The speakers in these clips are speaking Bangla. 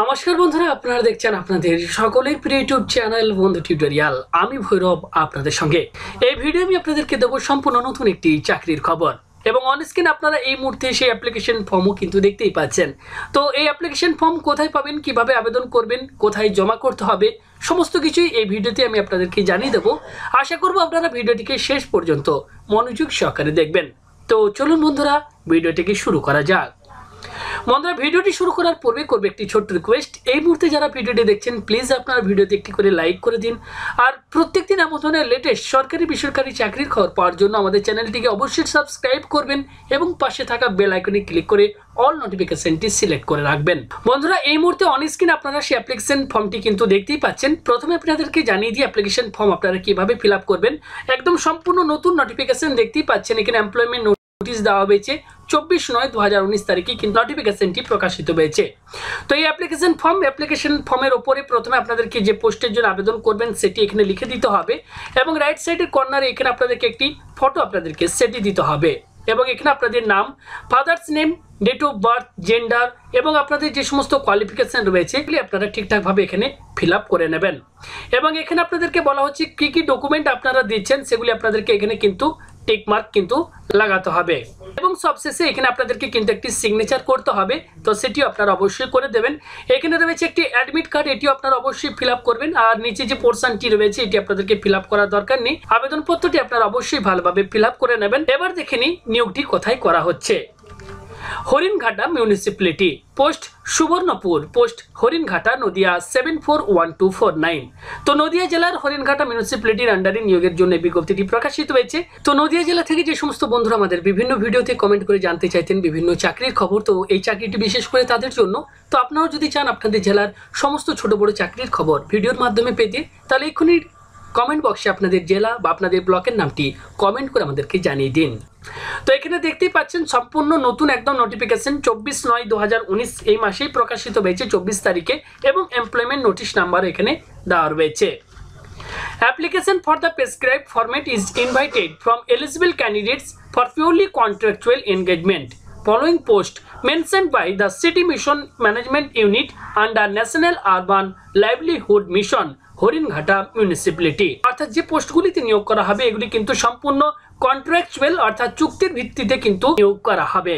নমস্কার বন্ধুরা আপনারা দেখছেন আপনাদের সকলের প্রিয় ইউটিউব চ্যানেল বন্ধু টিউটোরিয়াল আমি ভৈরব আপনাদের সঙ্গে এই ভিডিও আমি আপনাদেরকে দেবো সম্পূর্ণ নতুন একটি চাকরির খবর এবং অনস্ক্রিন আপনারা এই মুহূর্তে সেই অ্যাপ্লিকেশন ফর্মও কিন্তু দেখতেই পাচ্ছেন তো এই অ্যাপ্লিকেশন ফর্ম কোথায় পাবেন কিভাবে আবেদন করবেন কোথায় জমা করতে হবে সমস্ত কিছুই এই ভিডিওতে আমি আপনাদেরকে জানিয়ে দেবো আশা করব আপনারা ভিডিওটিকে শেষ পর্যন্ত মনোযোগ সহকারে দেখবেন তো চলুন বন্ধুরা ভিডিওটিকে শুরু করা যাক বন্ধুরা ভিডিওটি শুরু করার পূর্বে করবে একটি ছোট্ট রিকোয়েস্ট এই মুহূর্তে যারা ভিডিওটি দেখছেন প্লিজ আপনার ভিডিওতে একটি করে লাইক করে দিন আর প্রত্যেক দিন এমন ধরনের লেটেস্ট সরকারি বেসরকারি চাকরির খবর পাওয়ার জন্য আমাদের চ্যানেলটিকে অবশ্যই সাবস্ক্রাইব করবেন এবং পাশে থাকা বেল আইকনে ক্লিক করে অল নোটিফিকেশনটি সিলেক্ট করে রাখবেন বন্ধুরা এই মুহূর্তে অন স্ক্রিন আপনারা সেই অ্যাপ্লিকেশন ফর্মটি কিন্তু দেখতেই পাচ্ছেন প্রথমে আপনাদেরকে জানিয়ে দিই অ্যাপ্লিকেশন ফর্ম আপনারা কীভাবে ফিল করবেন একদম সম্পূর্ণ নতুন নোটিফিকেশন দেখতেই পাচ্ছেন এখানে এমপ্লয়মেন্ট নোটিশ দেওয়া হয়েছে চব্বিশ নয় দু হাজার উনিশ তারিখে কিন্তু নোটিফিকেশনটি প্রকাশিত হয়েছে তো এই অ্যাপ্লিকেশন ফর্ম অ্যাপ্লিকেশন ফর্মের ওপরে প্রথমে আপনাদেরকে যে পোস্টের জন্য আবেদন করবেন সেটি এখানে লিখে দিতে হবে এবং রাইট সাইডের কর্নারে এখানে আপনাদেরকে একটি ফটো আপনাদেরকে সেটি দিতে হবে এবং এখানে আপনাদের নাম father's name date of birth gender এবং আপনাদের যে সমস্ত কোয়ালিফিকেশান রয়েছে এগুলি আপনারা ঠিকঠাকভাবে এখানে ফিল করে নেবেন এবং এখানে আপনাদেরকে বলা হচ্ছে কী কী ডকুমেন্ট আপনারা দিচ্ছেন সেগুলি আপনাদেরকে এখানে কিন্তু টেকমার্ক কিন্তু লাগাতে হবে সবশেষে এখানে আপনাদেরকে কিন্তু একটি সিগনেচার করতে হবে তো সেটিও আপনারা অবশ্যই করে দেবেন এখানে রয়েছে একটি অ্যাডমিট কার্ড এটিও আপনারা অবশ্যই ফিল করবেন আর নিচে যে পোর্শনটি রয়েছে এটি আপনাদেরকে ফিল করার দরকার নেই আবেদনপত্রটি আপনারা অবশ্যই ভালোভাবে ফিল করে নেবেন এবার দেখে নিয়োগটি কোথায় করা হচ্ছে Haringhata municipality post Subarnapur post Haringhata Nadia seven four one two four nine তো নদিয়া জেলার হরিণঘাটা মিউনিসিপ্যালিটির আন্ডারে নিয়োগের জন্য এই বিজ্ঞপ্তিটি প্রকাশিত হয়েছে তো নদিয়া জেলা থেকে যে সমস্ত বন্ধুরা আমাদের বিভিন্ন ভিডিওতে কমেন্ট করে জানতে চাইতেন বিভিন্ন চাকরির খবর তো এই চাকরিটি বিশেষ করে তাদের জন্য তো আপনারাও যদি চান আপনাদের জেলার সমস্ত ছোট বড় চাকরির খবর ভিডিওর মাধ্যমে পেতে তাহলে এক্ষুনি কমেন্ট বক্সে আপনাদের জেলা বা আপনাদের ব্লকের নামটি কমেন্ট করে আমাদেরকে জানিয়ে দিন তো এখানে দেখতেই পাচ্ছেন সম্পূর্ণ নতুন একদম নোটিফিকেশন চব্বিশ নয় দু এই মাসেই প্রকাশিত হয়েছে চব্বিশ তারিখে এবং এমপ্লয়মেন্ট নোটিশ নাম্বার এখানে দেওয়া রয়েছে Application for the prescribed format is invited from eligible candidates for purely contractual engagement. Following post mentioned by the City Mission Management Unit under National Urban Livelihood Mission Haringhata municipality অর্থাৎ যে পোস্টগুলিতে নিয়োগ করা হবে এগুলি কিন্তু সম্পূর্ণ কন্ট্রাকচুয়াল অর্থাৎ চুক্তির ভিত্তিতে কিন্তু নিয়োগ করা হবে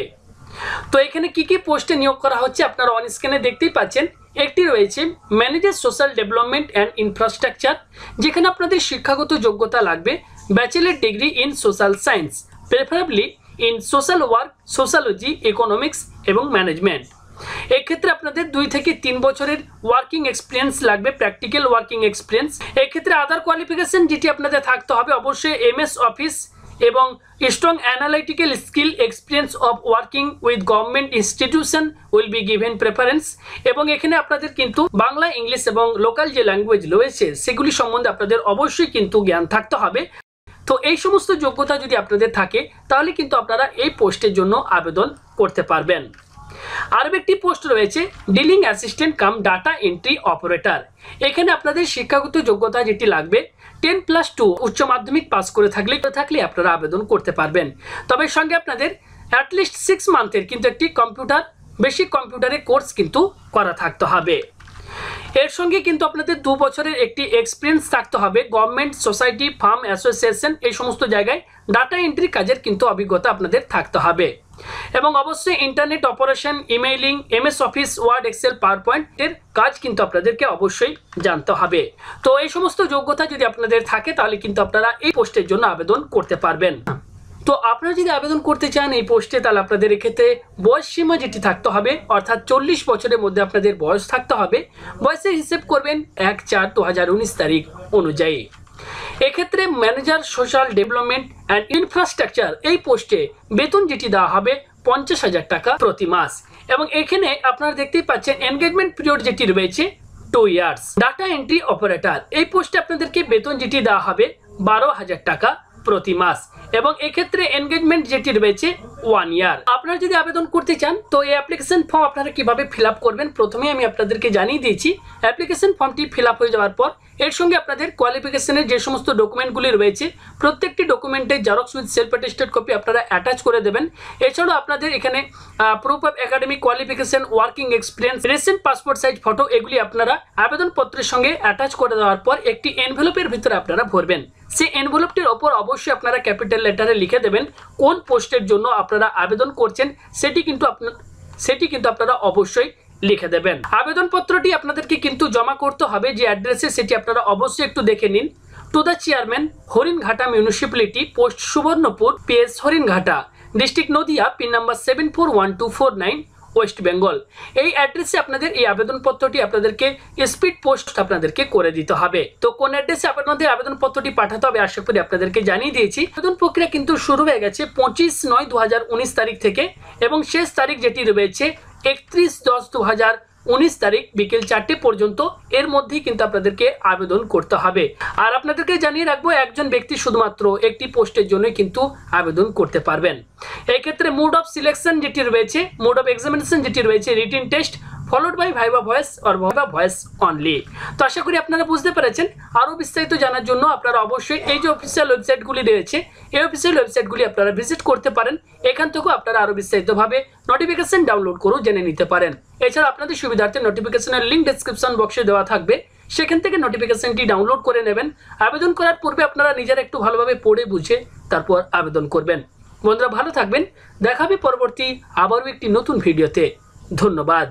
তো এখানে কি কি পোস্টে নিয়োগ করা হচ্ছে আপনারা অন স্ক্রিনে দেখতেই পাচ্ছেন একটি রয়েছে manager social development and infrastructure যেখানে আপনাদের শিক্ষাগত যোগ্যতা লাগবে bachelor degree in social science preferably in social work sociology economics এবং ম্যানেজমেন্ট এক্ষেত্রে আপনাদের দুই থেকে তিন বছরের ওয়ার্কিং এক্সপিরিয়েন্স লাগবে প্র্যাকটিক্যাল ওয়ার্কিং এক্সপিরিয়েন্স এক্ষেত্রে আদার কোয়ালিফিকেশন যেটি আপনাদের থাকতে হবে অবশ্যই এমএস অফিস এবং strong analytical skill experience of working with government institution will be given preference এবং এখানে আপনাদের কিন্তু বাংলা ইংলিশ এবং লোকাল যে ল্যাঙ্গুয়েজ রয়েছে সেগুলি সম্বন্ধে আপনাদের অবশ্যই কিন্তু জ্ঞান থাকতে হবে তো এই সমস্ত যোগ্যতা যদি আপনাদের থাকে তাহলে কিন্তু আপনারা এই পোস্টের জন্য আবেদন করতে পারবেন আরও একটি পোস্ট রয়েছে dealing assistant cum data entry operator এখানে আপনাদের শিক্ষাগত যোগ্যতা যেটি লাগবে টেন প্লাস টু উচ্চ মাধ্যমিক পাস করে থাকলে থাকলে আপনারা আবেদন করতে পারবেন তবে সঙ্গে আপনাদের অ্যাটলিস্ট সিক্স মান্থের কিন্তু একটি কম্পিউটার বেশি কম্পিউটারের কোর্স কিন্তু করা থাকতে হবে এর সঙ্গে কিন্তু আপনাদের দু বছরের একটি এক্সপিরিয়েন্স থাকতে হবে গভর্নমেন্ট সোসাইটি ফার্ম অ্যাসোসিয়েশন এই সমস্ত জায়গায় ডাটা এন্ট্রি কাজের কিন্তু অভিজ্ঞতা আপনাদের থাকতে হবে এবং অবশ্যই internet operation emailing MS office word excel power পয়েন্টের কাজ কিন্তু আপনাদেরকে অবশ্যই জানতে হবে তো এই সমস্ত যোগ্যতা যদি আপনাদের থাকে তাহলে কিন্তু আপনারা এই পোস্টের জন্য আবেদন করতে পারবেন তো আপনারা যদি আবেদন করতে চান এই পোস্টে তাহলে আপনাদের এক্ষেত্রে বয়স সীমা যেটি থাকতে হবে অর্থাৎ চল্লিশ বছরের মধ্যে আপনাদের বয়স থাকতে হবে বয়সের হিসেব করবেন এক চার দু তারিখ অনুযায়ী এক্ষেত্রে manager social development and infrastructure এই পোস্টে বেতন যেটি দেওয়া হবে পঞ্চাশ হাজার টাকা প্রতি মাস এবং এখানে আপনারা দেখতেই পাচ্ছেন এনগেজমেন্ট পিরিয়ড যেটি রয়েছে two years data entry operator এই পোস্টে আপনাদেরকে বেতন যেটি দেওয়া হবে বারো হাজার টাকা প্রতি মাস এবং এক্ষেত্রে এনগেজমেন্ট যেটি রয়েছে ওয়ান ইয়ার আপনারা যদি আবেদন করতে চান তো এই অ্যাপ্লিকেশন ফর্ম আপনারা কিভাবে ফিল করবেন প্রথমে আমি আপনাদেরকে জানিয়ে দিয়েছি অ্যাপ্লিকেশন ফর্মটি ফিল হয়ে যাওয়ার পর এর সঙ্গে আপনাদের কোয়ালিফিকেশনের যে সমস্ত ডকুমেন্টগুলি রয়েছে প্রত্যেকটি ডকুমেন্টে xerox with self attested copy আপনারা অ্যাটাচ করে দেবেন এছাড়াও আপনাদের এখানে proof of academic qualification working experience recent passport size photo এগুলি আপনারা আবেদনপত্রের সঙ্গে অ্যাটাচ করে দেওয়ার পর একটি এনভেলপের ভিতরে আপনারা ভরবেন সেই এনভেলপটির ওপর অবশ্যই আপনারা ক্যাপিটাল লেটারে লিখে দেবেন কোন পোস্টের জন্য আপনারা আবেদন করছেন সেটি কিন্তু আপনার সেটি কিন্তু আপনারা অবশ্যই লিখে দেবেন আবেদনপত্রটি আপনাদেরকে কিন্তু জমা করতে হবে যে অ্যাড্রেসে সেটি আপনারা অবশ্যই একটু দেখে নিন to the chairman Haringhata municipality post Subarnapur PS Haringhata district Nadia pin number seven four one two four nine West Bengal এই অ্যাড্রেসে আপনাদের এই আবেদনপত্রটি আপনাদেরকে স্পিড পোস্ট আপনাদেরকে করে দিতে হবে তো কোন অ্যাড্রেসে আপনাদের আবেদনপত্রটি পাঠাতে হবে আশা করি আপনাদেরকে জানিয়ে দিয়েছি আবেদন প্রক্রিয়া কিন্তু শুরু হয়ে গেছে পঁচিশ নয় দু তারিখ থেকে এবং শেষ তারিখ যেটি রয়েছে একত্রিশ দশ দু উনিশ তারিখ বিকেল চারটে পর্যন্ত এর মধ্যেই কিন্তু আপনাদেরকে আবেদন করতে হবে আর আপনাদেরকে জানিয়ে রাখবো একজন ব্যক্তি শুধুমাত্র একটি পোস্টের জন্য কিন্তু আবেদন করতে পারবেন এক্ষেত্রে মুড অফ সিলেকশন যেটি রয়েছে মুড অফ এক্সামিনেশন যেটি রয়েছে written test followed by viva voce or viva voce only তো আশা করি আপনারা বুঝতে পেরেছেন আরও বিস্তারিত জানার জন্য আপনারা অবশ্যই এই যে অফিসিয়াল ওয়েবসাইটগুলি রয়েছে এই অফিসিয়াল ওয়েবসাইটগুলি আপনারা ভিজিট করতে পারেন এখান থেকেও আপনারা আরও বিস্তারিতভাবে নোটিফিকেশান ডাউনলোড করেও জেনে নিতে পারেন এছাড়া আপনাদের সুবিধার্থে নোটিফিকেশনের লিঙ্ক ডিসক্রিপশন বক্সে দেওয়া থাকবে সেখান থেকে নোটিফিকেশনটি ডাউনলোড করে নেবেন আবেদন করার পূর্বে আপনারা নিজেরা একটু ভালোভাবে পড়ে বুঝে তারপর আবেদন করবেন বন্ধুরা ভালো থাকবেন দেখাবে পরবর্তী আবারও একটি নতুন ভিডিওতে ধন্যবাদ